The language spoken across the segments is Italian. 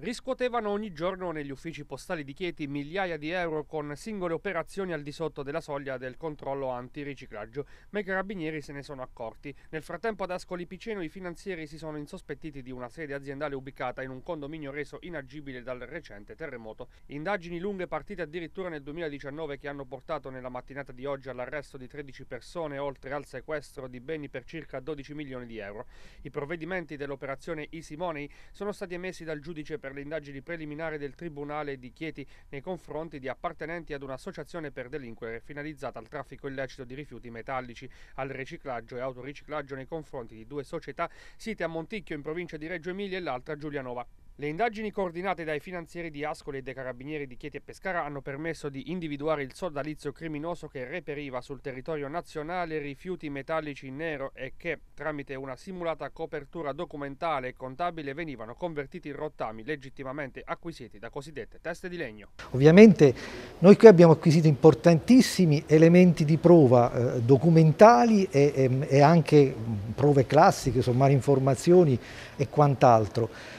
riscuotevano ogni giorno negli uffici postali di Chieti migliaia di euro con singole operazioni al di sotto della soglia del controllo antiriciclaggio, ma i carabinieri se ne sono accorti. Nel frattempo ad Ascoli Piceno i finanzieri si sono insospettiti di una sede aziendale ubicata in un condominio reso inagibile dal recente terremoto. Indagini lunghe partite addirittura nel 2019 che hanno portato nella mattinata di oggi all'arresto di 13 persone oltre al sequestro di beni per circa 12 milioni di euro. I provvedimenti dell'operazione Easy Money sono stati emessi dal giudice per per le indagini preliminari del Tribunale di Chieti nei confronti di appartenenti ad un'associazione per delinquere finalizzata al traffico illecito di rifiuti metallici, al riciclaggio e autoriciclaggio nei confronti di due società site a Monticchio in provincia di Reggio Emilia e l'altra a Giulianova. Le indagini coordinate dai finanzieri di Ascoli e dei carabinieri di Chieti e Pescara hanno permesso di individuare il sodalizio criminoso che reperiva sul territorio nazionale rifiuti metallici in nero e che, tramite una simulata copertura documentale e contabile, venivano convertiti in rottami legittimamente acquisiti da cosiddette teste di legno. Ovviamente noi qui abbiamo acquisito importantissimi elementi di prova eh, documentali e, e, ehm, e anche prove classiche, sommare informazioni e quant'altro.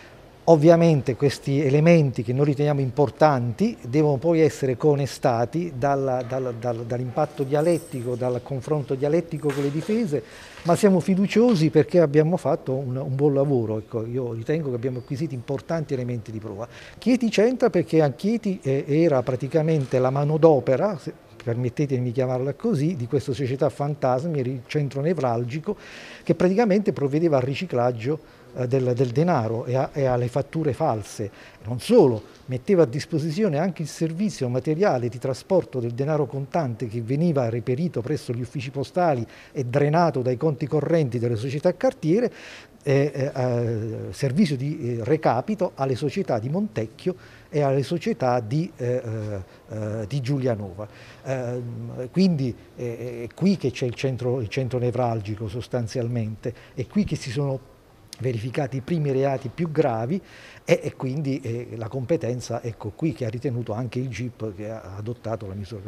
Ovviamente questi elementi che noi riteniamo importanti devono poi essere conestati dall'impatto dialettico, dal confronto dialettico con le difese, ma siamo fiduciosi perché abbiamo fatto un, un buon lavoro. Ecco, io ritengo che abbiamo acquisito importanti elementi di prova. Chieti c'entra perché a Chieti eh, era praticamente la manodopera, permettetemi di chiamarla così, di questa società fantasmi, il centro nevralgico, che praticamente provvedeva al riciclaggio eh, del, del, denaro e, a, e, alle fatture false. Non solo, metteva a disposizione anche il servizio materiale di trasporto del denaro contante che veniva reperito presso gli uffici postali e drenato dai conti correnti delle società cartiere, eh, eh, eh servizio di eh, recapito alle società di Montecchio e alle società di, eh, eh, di Giulianova. Ehm, eh, quindi è qui che c'è il, il centro, nevralgico sostanzialmente, è qui che si sono verificati i primi reati più gravi e, e quindi eh, la competenza, ecco qui, che ha ritenuto anche il GIP che ha adottato la misura